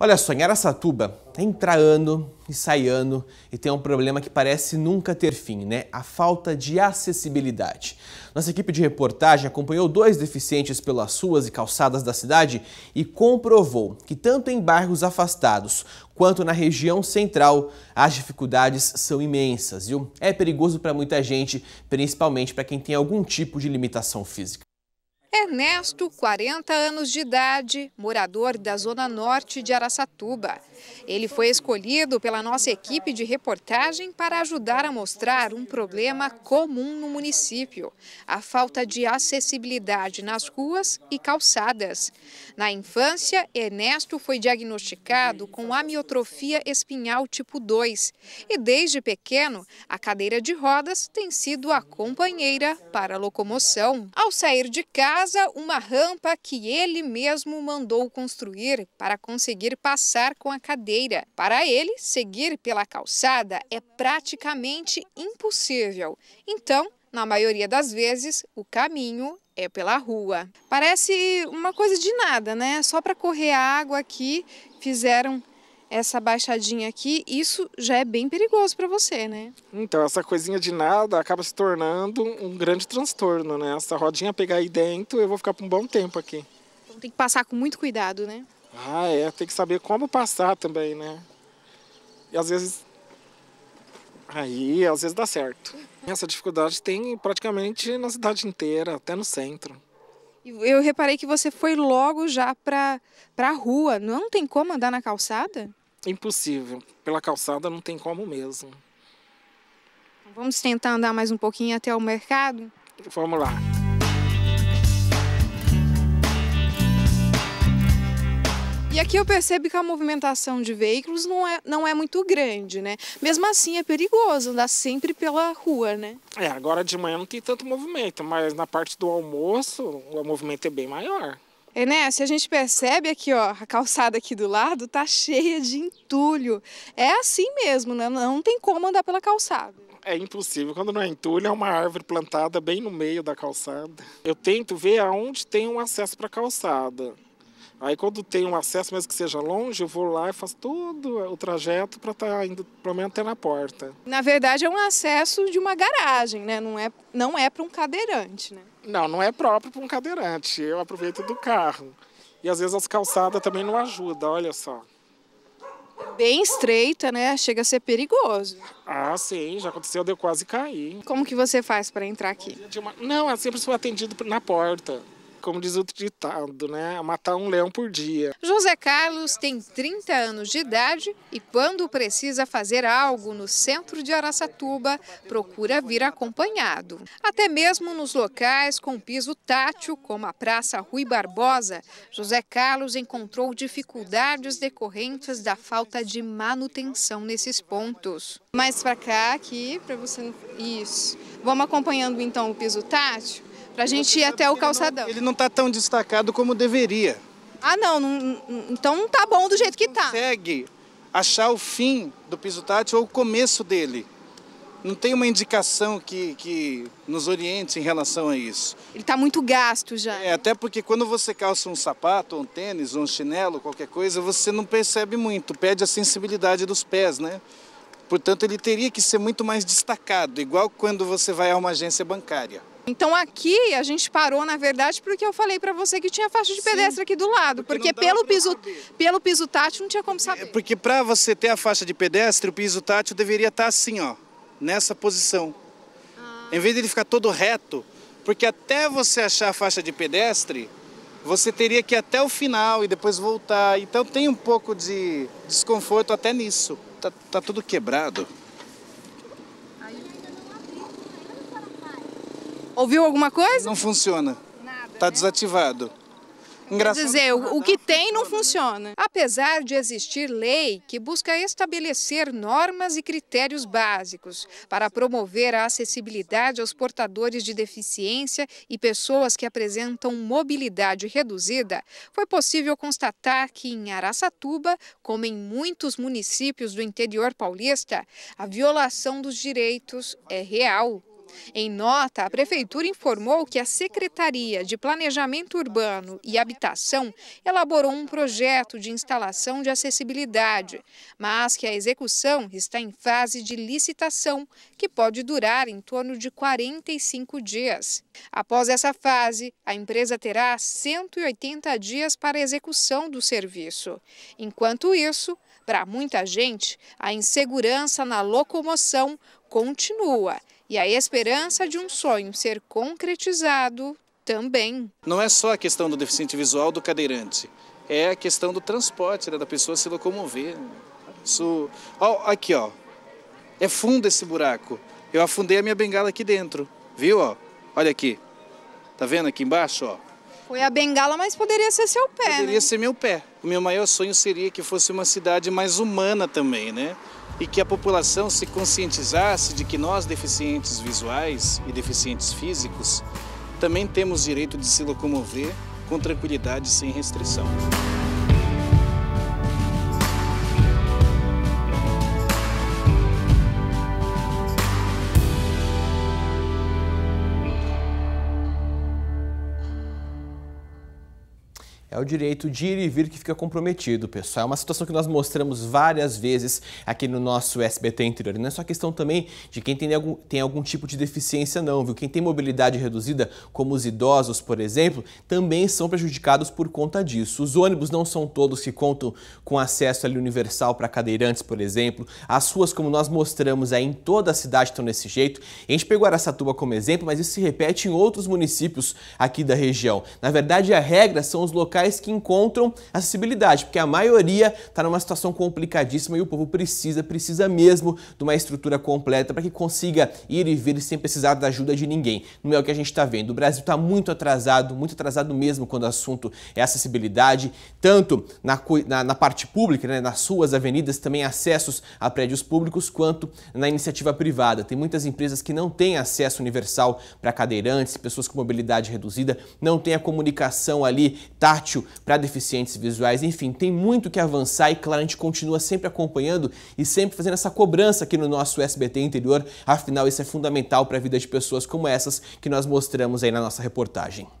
Olha só, em Aracatuba tá entra ano e sai ano e tem um problema que parece nunca ter fim, né? A falta de acessibilidade. Nossa equipe de reportagem acompanhou dois deficientes pelas ruas e calçadas da cidade e comprovou que tanto em bairros afastados quanto na região central as dificuldades são imensas, viu? É perigoso para muita gente, principalmente para quem tem algum tipo de limitação física. Ernesto, 40 anos de idade, morador da zona norte de Araçatuba. Ele foi escolhido pela nossa equipe de reportagem para ajudar a mostrar um problema comum no município: a falta de acessibilidade nas ruas e calçadas. Na infância, Ernesto foi diagnosticado com amiotrofia espinhal tipo 2 e, desde pequeno, a cadeira de rodas tem sido a companheira para a locomoção. Ao sair de casa, casa uma rampa que ele mesmo mandou construir para conseguir passar com a cadeira. Para ele, seguir pela calçada é praticamente impossível. Então, na maioria das vezes, o caminho é pela rua. Parece uma coisa de nada, né? Só para correr água aqui fizeram essa baixadinha aqui, isso já é bem perigoso para você, né? Então, essa coisinha de nada acaba se tornando um grande transtorno, né? Essa rodinha pegar aí dentro, eu vou ficar por um bom tempo aqui. Então, tem que passar com muito cuidado, né? Ah, é, tem que saber como passar também, né? E às vezes. Aí, às vezes dá certo. Essa dificuldade tem praticamente na cidade inteira, até no centro. Eu reparei que você foi logo já para a rua. Não tem como andar na calçada? Impossível. Pela calçada não tem como mesmo. Vamos tentar andar mais um pouquinho até o mercado? Vamos lá. E aqui eu percebo que a movimentação de veículos não é, não é muito grande, né? Mesmo assim é perigoso andar sempre pela rua, né? É, agora de manhã não tem tanto movimento, mas na parte do almoço o movimento é bem maior. É, né? Se a gente percebe aqui, ó, a calçada aqui do lado tá cheia de entulho. É assim mesmo, né? Não tem como andar pela calçada. É impossível. Quando não é entulho, é uma árvore plantada bem no meio da calçada. Eu tento ver aonde tem um acesso para a calçada. Aí quando tem um acesso, mesmo que seja longe, eu vou lá e faço todo o trajeto para estar tá indo pelo menos até na porta. Na verdade é um acesso de uma garagem, né? Não é, não é para um cadeirante, né? Não, não é próprio para um cadeirante. Eu aproveito do carro. E às vezes as calçadas também não ajudam, olha só. Bem estreita, né? Chega a ser perigoso. Ah, sim, já aconteceu de eu quase cair. Como que você faz para entrar aqui? Não, eu é sempre sou atendido na porta como diz o ditado, né? Matar um leão por dia. José Carlos tem 30 anos de idade e quando precisa fazer algo no centro de Araçatuba, procura vir acompanhado. Até mesmo nos locais com piso tátil, como a Praça Rui Barbosa, José Carlos encontrou dificuldades decorrentes da falta de manutenção nesses pontos. Mais para cá, aqui, para você. Isso. Vamos acompanhando então o piso tátil? para a gente ir até o calçadão. Ele não está tão destacado como deveria. Ah, não, não, então não tá bom do jeito que está. Consegue achar o fim do piso tátil ou o começo dele. Não tem uma indicação que, que nos oriente em relação a isso. Ele está muito gasto já. É, até porque quando você calça um sapato, um tênis, um chinelo, qualquer coisa, você não percebe muito, perde a sensibilidade dos pés, né? Portanto, ele teria que ser muito mais destacado, igual quando você vai a uma agência bancária. Então aqui a gente parou, na verdade, porque eu falei para você que tinha faixa de pedestre Sim, aqui do lado, porque, porque pelo, piso, pelo piso tátil não tinha como é, saber. É porque para você ter a faixa de pedestre, o piso tátil deveria estar tá assim, ó, nessa posição. Ah. Em vez de ele ficar todo reto, porque até você achar a faixa de pedestre, você teria que ir até o final e depois voltar. Então tem um pouco de desconforto até nisso. Tá, tá tudo quebrado. Ouviu alguma coisa? Não funciona. Tá Nada. Está né? desativado. Engraçado. Quer dizer, o, o que tem não funciona. Apesar de existir lei que busca estabelecer normas e critérios básicos para promover a acessibilidade aos portadores de deficiência e pessoas que apresentam mobilidade reduzida, foi possível constatar que em Araçatuba, como em muitos municípios do interior paulista, a violação dos direitos é real. Em nota, a Prefeitura informou que a Secretaria de Planejamento Urbano e Habitação elaborou um projeto de instalação de acessibilidade, mas que a execução está em fase de licitação, que pode durar em torno de 45 dias. Após essa fase, a empresa terá 180 dias para a execução do serviço. Enquanto isso, para muita gente, a insegurança na locomoção continua e a esperança de um sonho ser concretizado também. Não é só a questão do deficiente visual do cadeirante, é a questão do transporte, né, da pessoa se locomover. Isso, aqui, ó. É fundo esse buraco. Eu afundei a minha bengala aqui dentro, viu? Ó? Olha aqui. Tá vendo aqui embaixo, ó? Foi a bengala, mas poderia ser seu pé. Poderia né? ser meu pé. O meu maior sonho seria que fosse uma cidade mais humana também, né? e que a população se conscientizasse de que nós, deficientes visuais e deficientes físicos, também temos direito de se locomover com tranquilidade e sem restrição. é o direito de ir e vir que fica comprometido, pessoal. É uma situação que nós mostramos várias vezes aqui no nosso SBT interior. não é só questão também de quem tem algum, tem algum tipo de deficiência, não, viu? Quem tem mobilidade reduzida, como os idosos, por exemplo, também são prejudicados por conta disso. Os ônibus não são todos que contam com acesso ali universal para cadeirantes, por exemplo. As ruas, como nós mostramos aí em toda a cidade, estão desse jeito. A gente pegou Aracatuba como exemplo, mas isso se repete em outros municípios aqui da região. Na verdade, a regra são os locais que encontram acessibilidade, porque a maioria está numa situação complicadíssima e o povo precisa, precisa mesmo de uma estrutura completa para que consiga ir e vir sem precisar da ajuda de ninguém. Não é o que a gente está vendo. O Brasil está muito atrasado, muito atrasado mesmo quando o assunto é acessibilidade, tanto na, na, na parte pública, né, nas suas avenidas, também acessos a prédios públicos, quanto na iniciativa privada. Tem muitas empresas que não têm acesso universal para cadeirantes, pessoas com mobilidade reduzida, não tem a comunicação ali tátil útil para deficientes visuais, enfim, tem muito que avançar e claro, a gente continua sempre acompanhando e sempre fazendo essa cobrança aqui no nosso SBT interior, afinal isso é fundamental para a vida de pessoas como essas que nós mostramos aí na nossa reportagem.